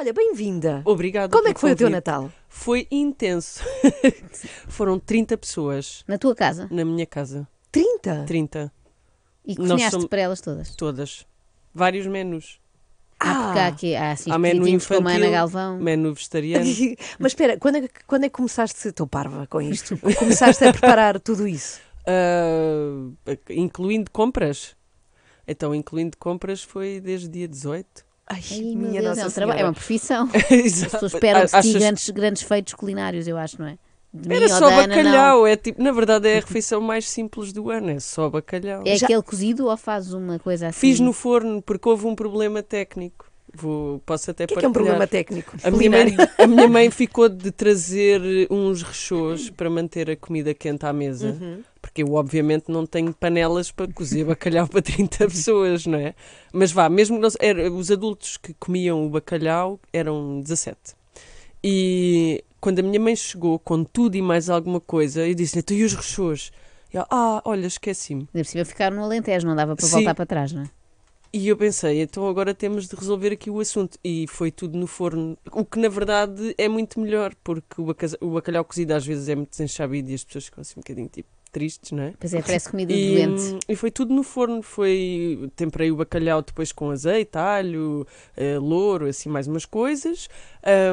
Olha, bem-vinda. Obrigada. Como é que foi convite. o teu Natal? Foi intenso. Foram 30 pessoas. Na tua casa? Na minha casa. 30? 30. E cozinhaste somos... para elas todas? Todas. Vários menus. Ah, porque ah! há aqui há, assim, há menu infantil, Ana Galvão. menu vegetariano. Mas espera, quando é, que, quando é que começaste, estou parva com isto, começaste a preparar tudo isso? Uh, incluindo compras. Então, incluindo compras foi desde dia 18. Ai, Ai minha Deus, é, um trabalho, é uma profissão. As pessoas esperam que Achas... grandes, grandes feitos culinários, eu acho, não é? De Era só bacalhau, é tipo, na verdade é a refeição mais simples do ano, é só bacalhau. É Já... aquele cozido ou fazes uma coisa assim? Fiz no forno porque houve um problema técnico. Vou, posso até que partilhar. É, é um problema técnico? A minha, mãe, a minha, mãe, ficou de trazer uns rechôs para manter a comida quente à mesa. Uhum. Porque eu, obviamente, não tenho panelas para cozer bacalhau para 30 pessoas, não é? Mas vá, mesmo não, era, os adultos que comiam o bacalhau eram 17. E quando a minha mãe chegou com tudo e mais alguma coisa, eu disse-lhe: então, e os rechôs? ah, olha, esqueci-me. Ainda por cima ficaram no Alentejo, não dava para Sim. voltar para trás, não é? E eu pensei, então agora temos de resolver aqui o assunto. E foi tudo no forno. O que na verdade é muito melhor, porque o bacalhau, cozido às vezes é muito desenchabido e as pessoas ficam assim um bocadinho tipo tristes, não é? Pois é, parece comida e, doente. E foi tudo no forno. Foi, temperei o bacalhau depois com azeite, alho, uh, louro, assim mais umas coisas.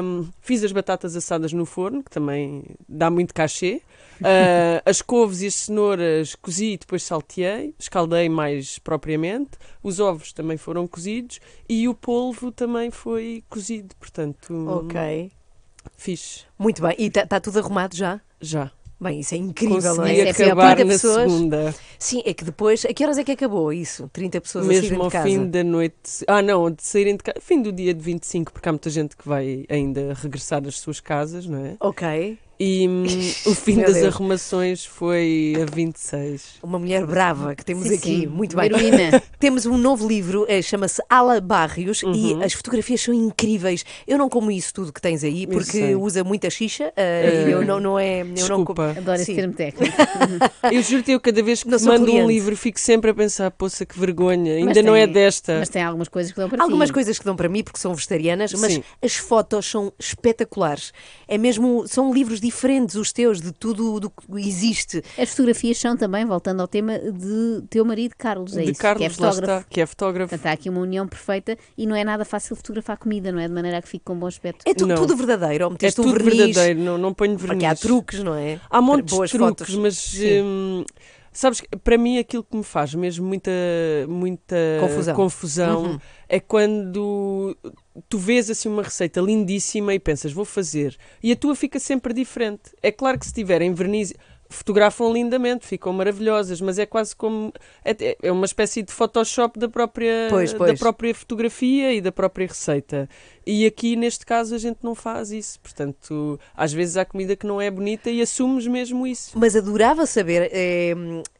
Um, fiz as batatas assadas no forno, que também dá muito cachê. Uh, as couves e as cenouras cozi e depois salteei, escaldei mais propriamente. Os ovos também foram cozidos e o polvo também foi cozido, portanto. Ok. Fiz. Muito bem. E está tá tudo arrumado já? Já. Bem, isso é incrível, Consegui não é? é acabar 30 na pessoas. segunda. Sim, é que depois. A que horas é que acabou isso? 30 pessoas Mesmo a saírem de casa? Mesmo ao fim da noite. Ah, não, de saírem de casa. Fim do dia de 25, porque há muita gente que vai ainda regressar às suas casas, não é? Ok. E hum, o fim Meu das Deus. arrumações foi a 26. Uma mulher brava que temos Sim, aqui. sim. Muito bem. Heroína. Temos um novo livro, eh, chama-se Ala Barrios, e uhum. as fotografias são incríveis. Eu não como isso tudo que tens aí, porque usa muita xixa. Eh, eh, eu não, não é. Eu não como. Desculpa. Adoro esse termo técnico. Eu juro-te eu cada vez que Não mando um livro fico sempre a pensar, poça, que vergonha, ainda não é desta. Mas tem algumas coisas que dão para mim. Algumas coisas que dão para mim porque são vegetarianas, mas Sim. as fotos são espetaculares. É mesmo, são livros de diferentes os teus de tudo o que existe. As fotografias são também, voltando ao tema, de teu marido Carlos, é de isso? Carlos, que é fotógrafo. Está, que é fotógrafo. Portanto, há aqui uma união perfeita e não é nada fácil fotografar comida, não é? De maneira a que fique com bom aspecto. É tu, tudo verdadeiro, ou meteste é tudo um verniz. verdadeiro, não, não ponho verniz. Porque há truques, não é? Há montes Boas de truques, fotos. mas... Hum, sabes, para mim aquilo que me faz mesmo muita, muita confusão, confusão uhum. é quando tu vês assim uma receita lindíssima e pensas, vou fazer. E a tua fica sempre diferente. É claro que se tiver em verniz fotografam lindamente, ficam maravilhosas, mas é quase como é, é, é uma espécie de Photoshop da própria pois, pois. da própria fotografia e da própria receita. E aqui neste caso a gente não faz isso, portanto às vezes há comida que não é bonita e assumes mesmo isso. Mas adorava saber é,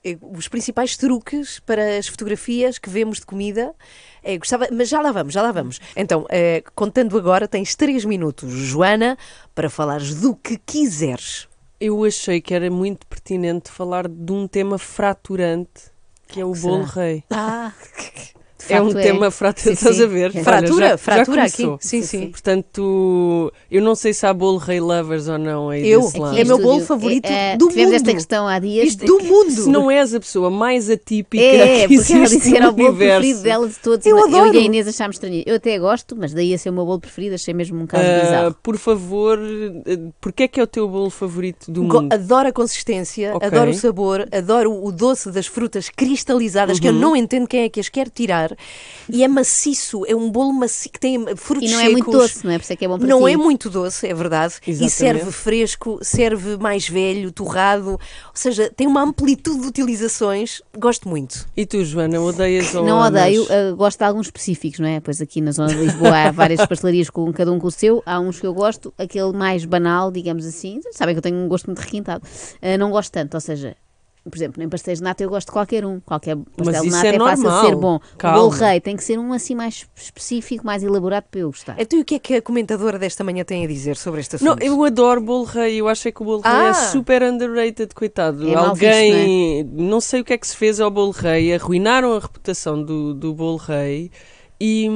é, os principais truques para as fotografias que vemos de comida. É, gostava, mas já lá vamos, já lá vamos. Então, eh, contando agora, tens três minutos, Joana, para falares do que quiseres eu achei que era muito pertinente falar de um tema fraturante que é o Será? bolo rei. Ah! é um é. tema fratura, estás sim. a ver? Fratura, Olha, já, fratura já aqui. Sim, sim, sim, Portanto, eu não sei se há bolo Rei Lovers ou não aí eu, desse lado. É meu bolo favorito é, é do mundo. Tivemos esta questão há dias. Isto, do mundo. Se não és a pessoa mais atípica é, que existe ela disse era o bolo preferido dela de todos. Eu, adoro. eu e a Inês achámos estranho. Eu até gosto, mas daí a ser o meu bolo preferido achei mesmo um caso uh, bizarro. Por favor, porquê é que é o teu bolo favorito do mundo? Adoro a consistência, okay. adoro o sabor, adoro o doce das frutas cristalizadas, uhum. que eu uhum. não entendo quem é que as quer tirar e é maciço, é um bolo maciço que tem frutos secos. E não secos, é muito doce, não é? Por isso é que é bom para Não ti. é muito doce, é verdade. Exatamente. E serve fresco, serve mais velho, torrado, ou seja, tem uma amplitude de utilizações, gosto muito. E tu, Joana, odeias ou Não odeio, uh, gosto de alguns específicos, não é? Pois aqui na zona de Lisboa há várias pastelarias com cada um com o seu, há uns que eu gosto, aquele mais banal, digamos assim, sabem que eu tenho um gosto muito requintado, uh, não gosto tanto, ou seja, por exemplo, nem pastéis de nata eu gosto de qualquer um. Qualquer pastel de nata é, é fácil de ser bom. Calma. O bolo rei tem que ser um assim mais específico, mais elaborado para eu gostar. Então, e o que é que a comentadora desta manhã tem a dizer sobre esta assunto? Não, eu adoro bolo rei. Eu acho que o bolo rei é ah. é super underrated, coitado. É Alguém, visto, não, é? não sei o que é que se fez ao bolo rei, arruinaram a reputação do, do bolo rei. E,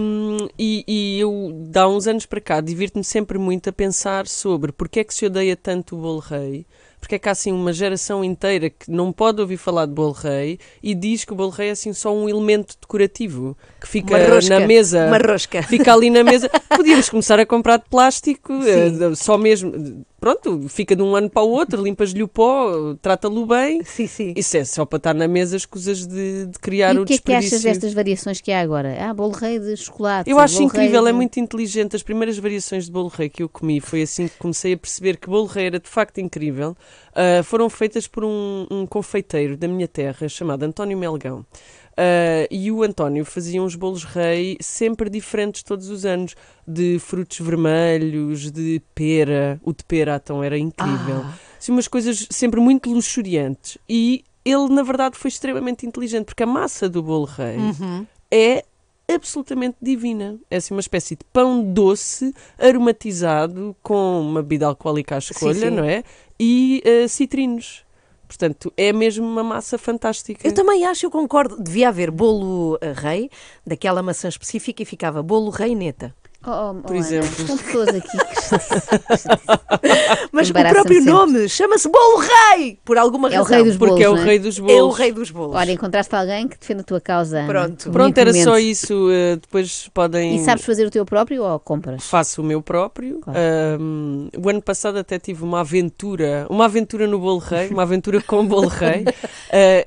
e, e, eu, há uns anos para cá, divirto-me sempre muito a pensar sobre porque é que se odeia tanto o bolo rei porque é que há assim uma geração inteira que não pode ouvir falar de bolo rei e diz que o bolo rei é assim só um elemento decorativo que fica rosca, na mesa. Uma rosca. Fica ali na mesa. Podíamos começar a comprar de plástico, Sim. Eh, só mesmo pronto, fica de um ano para o outro, limpas-lhe o pó, trata-lo bem. Sim, sim. Isso é só para estar na mesa as de, de criar e o que desperdício. o que é que achas destas variações que há agora? Ah, bolo rei de chocolate. Eu acho incrível, é de... é muito inteligente. As primeiras variações de bolo rei que eu comi foi assim que comecei a perceber que bolo rei era de facto incrível. Uh, foram feitas por um, um confeiteiro da minha terra chamado António Melgão. Uh, e o António fazia uns bolos rei sempre diferentes todos os anos, de frutos vermelhos, de pera. O de pera, então, era incrível. Ah. Assim, umas coisas sempre muito luxuriantes. E ele, na verdade, foi extremamente inteligente, porque a massa do bolo rei uhum. é absolutamente divina. É assim uma espécie de pão doce aromatizado com uma bebida alcoólica à escolha, sim, sim. não é? E uh, citrinos. Portanto, é mesmo uma massa fantástica. Eu também acho, eu concordo. Devia haver bolo eh, rei, daquela maçã específica, e ficava bolo reineta. Oh, oh, Por exemplo. Estão pessoas aqui que Mas o próprio nome chama-se Bolo Rei, por alguma é razão. O rei dos porque é o é? rei dos bolos. É o rei dos bolos. Olha, encontraste alguém que defende a tua causa. Pronto. Pronto, era só isso. Uh, depois podem. E sabes fazer o teu próprio ou compras? Faço o meu próprio. Claro. Um, o ano passado até tive uma aventura, uma aventura no Bolo Rei, uma aventura com o Bolo Rei, uh,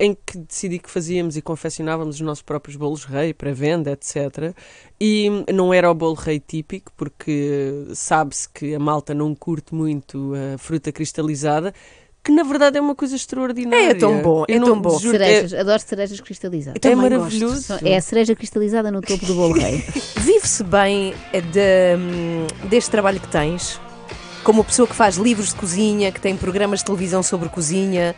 em que decidi que fazíamos e confeccionávamos os nossos próprios bolos rei para venda, etc. E não era o bolo rei típico, porque sabe-se que a malta não curte muito a fruta cristalizada, que na verdade é uma coisa extraordinária. É, é tão bom, eu é tão bom. Juro, cerejas, é... adoro cerejas cristalizadas. É maravilhoso. Gosto. É a cereja cristalizada no topo do bolo rei. Vive-se bem eh, de, hum, deste trabalho que tens, como pessoa que faz livros de cozinha, que tem programas de televisão sobre cozinha.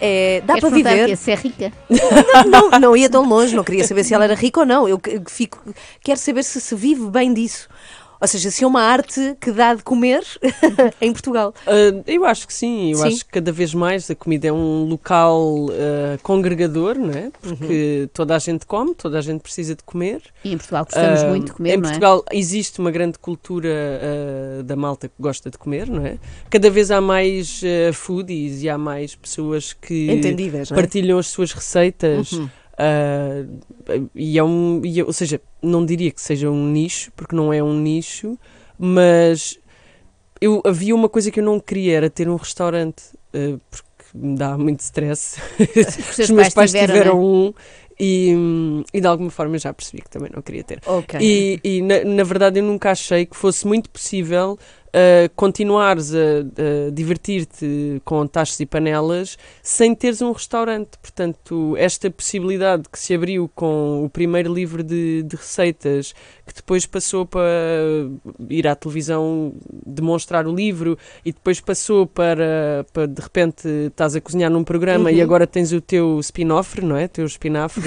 É, dá Queres para viver. Se é rica. Não, não, não, ia tão longe, não queria saber se ela era rica ou não. Eu fico, quero saber se se vive bem disso. Ou seja, se é uma arte que dá de comer em Portugal. Uh, eu acho que sim, eu sim. acho que cada vez mais a comida é um local uh, congregador, não é? Porque uhum. toda a gente come, toda a gente precisa de comer. E em Portugal gostamos uh, muito de comer, Em é? Portugal existe uma grande cultura da malta que gosta de comer, não é? Cada vez há mais foodies e há mais pessoas que Entendidas, é? partilham é? as suas receitas. Uhum. Uh, e é um. E é, ou seja, não diria que seja um nicho, porque não é um nicho, mas eu, havia uma coisa que eu não queria, era ter um restaurante, uh, porque me dá muito stress. Os, Os meus pais, tiveram, né? tiveram um. E, e, de alguma forma já percebi que também não queria ter. Okay. E, e na, na, verdade eu nunca achei que fosse muito possível uh, continuares a, divertir-te com tachos e panelas sem teres um restaurante. Portanto, esta possibilidade que se abriu com o primeiro livro de, de receitas, que depois passou para ir à televisão demonstrar o livro e depois passou para, para de repente estás a cozinhar num programa uhum. e agora tens o teu spinofre, não é? O teu espinafre.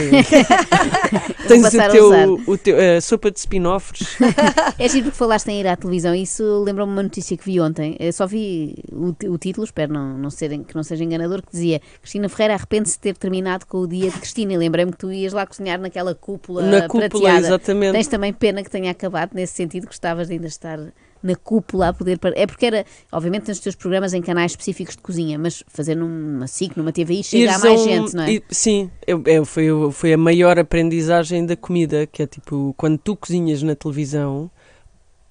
tens o teu, o teu, sopa de spin-offs. é giro que falaste em ir à televisão, isso lembra me uma notícia que vi ontem, eu eh, só vi o, o título, espero não, não serem, que não seja enganador, que dizia Cristina Ferreira arrepende-se de ter terminado com o dia de Cristina. E lembrei-me que tu ias lá cozinhar naquela cúpula Na cúpula, exatamente. Tens também pena que tenha acabado nesse sentido, gostavas de ainda estar na cúpula a poder. É porque era, obviamente, nos teus programas em canais específicos de cozinha, mas fazer numa SIC, numa TVI, chega a mais um, gente, não é? E, sim, eu, eu, foi, eu, foi a maior aprendizagem da comida, que é tipo, quando tu cozinhas na televisão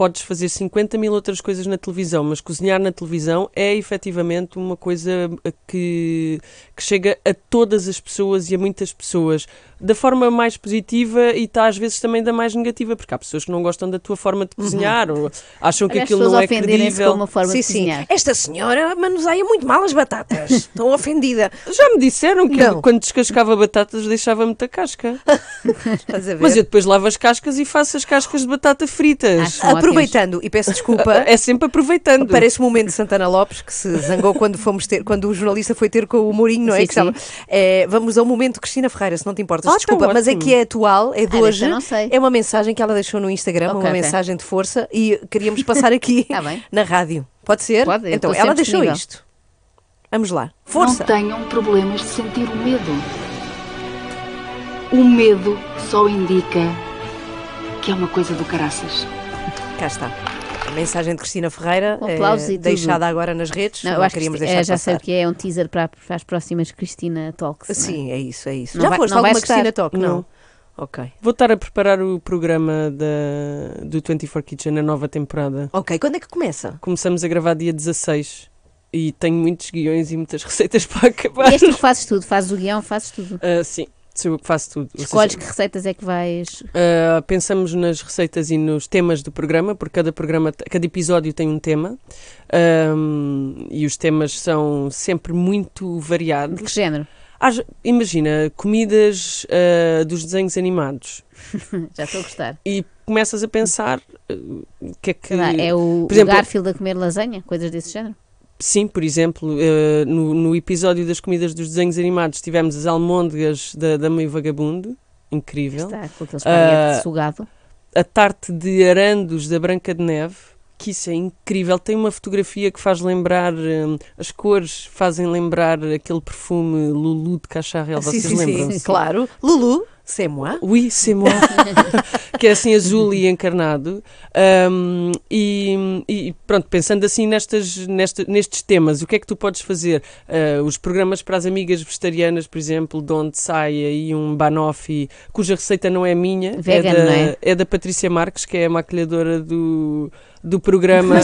podes fazer 50 mil outras coisas na televisão, mas cozinhar na televisão é efetivamente uma coisa eh, que, que chega a todas as pessoas e a muitas pessoas da forma mais positiva e está às vezes também da mais negativa, porque há pessoas que não gostam da tua forma de uhum. cozinhar uhum. ou acham que aquilo não é credível. Como forma sim, de sim. Esta senhora manuseia muito mal as batatas. Estou ofendida. Já me disseram que eu, quando descascava batatas deixava muita casca. Mas eu depois lavo as cascas e faço as cascas de batata fritas. Ah, aproveitando, e peço desculpa. é sempre aproveitando. Parece o momento de Santana Lopes, que se zangou quando fomos ter, quando o jornalista foi ter com o Mourinho, não é? Sim, que sim. É, vamos ao momento de Cristina Ferreira, se não te importas. Oh, desculpa, mas é que é atual, é de ah, hoje. Não sei. É uma mensagem que ela deixou no Instagram, okay, uma okay. mensagem de força, e queríamos passar aqui tá na rádio. Pode ser? Pode, então, ela deixou disponível. isto. Vamos lá. Força! Não tenham problemas de sentir o medo. O medo só indica que é uma coisa do caraças. Cá está. A mensagem de Cristina Ferreira, é, deixada agora nas redes. Não, eu acho queríamos que, é, deixar é, já passar. sei o que é, é um teaser para, as próximas Cristina Talks. É? Sim, é? é? isso, é isso. Não já vai, foste não alguma Cristina Talk? Não. não. Ok. Vou estar a preparar o programa da, do 24 Kitchen, na nova temporada. Ok, quando é que começa? Começamos a gravar dia 16 e tenho muitos guiões e muitas receitas para acabar. E este que fazes tudo, fazes o guião, fazes tudo. Uh, sim sou eu que faço tudo. Escolhes seja, que receitas é que vais? Uh, pensamos nas receitas e nos temas do programa, porque cada programa, cada episódio tem um tema um, e os temas são sempre muito variados. De que género? imagina, comidas uh, dos desenhos animados. Já estou a gostar. E começas a pensar ah, o uh, que é que. é o, exemplo, o Garfield a comer lasanha, coisas desse género? Sim, por exemplo, eh, no, episódio das comidas dos desenhos animados tivemos as almôndegas da, da Meio Vagabundo, incrível. Está, com aquele uh, sugado. A tarte de arandos da Branca de Neve, que isso é incrível. Tem uma fotografia que faz lembrar, eh, as cores fazem lembrar aquele perfume Lulu de Cacharel, vocês lembram sim, Claro, Lulu, C'est moi? Oui, c'est moi. que é assim azul e encarnado. Um, e, e, pronto, pensando assim nestas, nestes, nestes temas, o que é que tu podes fazer? Uh, os programas para as amigas vegetarianas, por exemplo, de onde sai aí um banoffee cuja receita não é minha, Vegan, é, da, é? é da Patrícia Marques, que é a maquilhadora do do programa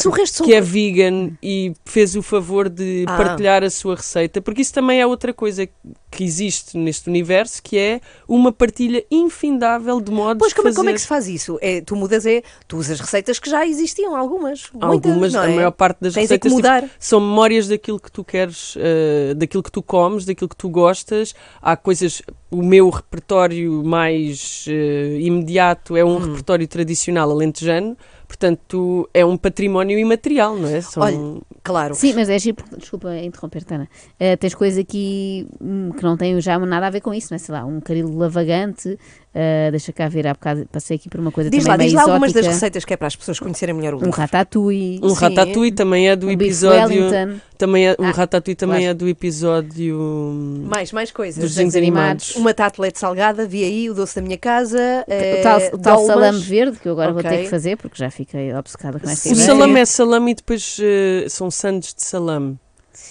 que é vegan e fez o favor de ah. partilhar a sua receita, porque isso também é outra coisa que existe neste universo, que é uma partilha infindável de modos Pois, como, fazer... É- como é que se faz isso? É, tu mudas, é, tu usas receitas que já existiam, algumas. Muitas, algumas, é? a maior parte das Tens é receitas tipo, mudar. Tipo, são memórias daquilo que tu queres, uh, daquilo que tu comes, daquilo que tu gostas. Há coisas o meu repertório mais uh, imediato é um hum. repertório tradicional alentejano, portanto é um património imaterial, não é? São... Olha, claro. Sim, mas é desculpa interromper, Tana, uh, tens coisas aqui hum, que não têm já nada a ver com isso, não é? Sei lá, um caril lavagante, Uh, deixa cá ver, há bocado passei aqui por uma coisa diz também lá, meio Diz lá algumas das receitas que é para as pessoas conhecerem melhor o livro. Um ratatouille. Um sim. ratatouille também é do um episódio... Também é, um ah, ratatouille também claro. é do episódio... Mais, mais coisas. Dos desenhos animados. animados. Uma tartelete salgada, vi aí, o doce da minha casa. O eh, tal, o tal salame verde, que eu agora okay. vou ter que fazer, porque já fiquei obcecada com essa ideia. O salame é salame e depois uh, são sandes de salame.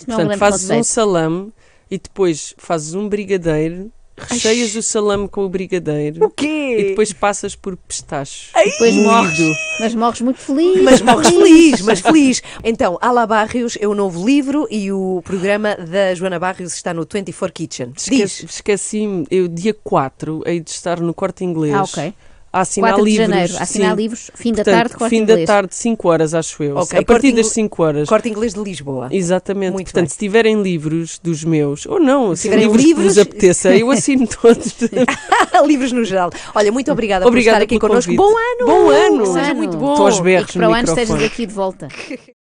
Não Portanto, fazes um salame e depois fazes um brigadeiro Recheias Ai. o salame com o brigadeiro. O quê? E depois passas por pistachos. E depois morres. Mas morres muito feliz. Mas morres feliz, mas feliz. Então, Ala Barrios é o novo livro e o programa da Joana Barrios está no 24 Kitchen. Esqueci-me, eu dia 4 hei de estar no corte inglês. Ah, ok a assinar 4 de livros. janeiro, a assinar sim. livros, fim Portanto, da tarde, corte Fim inglês. da tarde, 5 horas, acho eu. Okay, a partir das 5 horas. Corte inglês de Lisboa. Exatamente. Muito Portanto, bem. se tiverem livros dos meus, ou não, assim, se livros, livros que vos apeteça, eu assino todos. livros no geral. Olha, muito obrigada, obrigada por estar aqui connosco. Bom ano! Bom ano! Que seja muito bom. Estou aos berros e que para o ano estejas aqui de volta.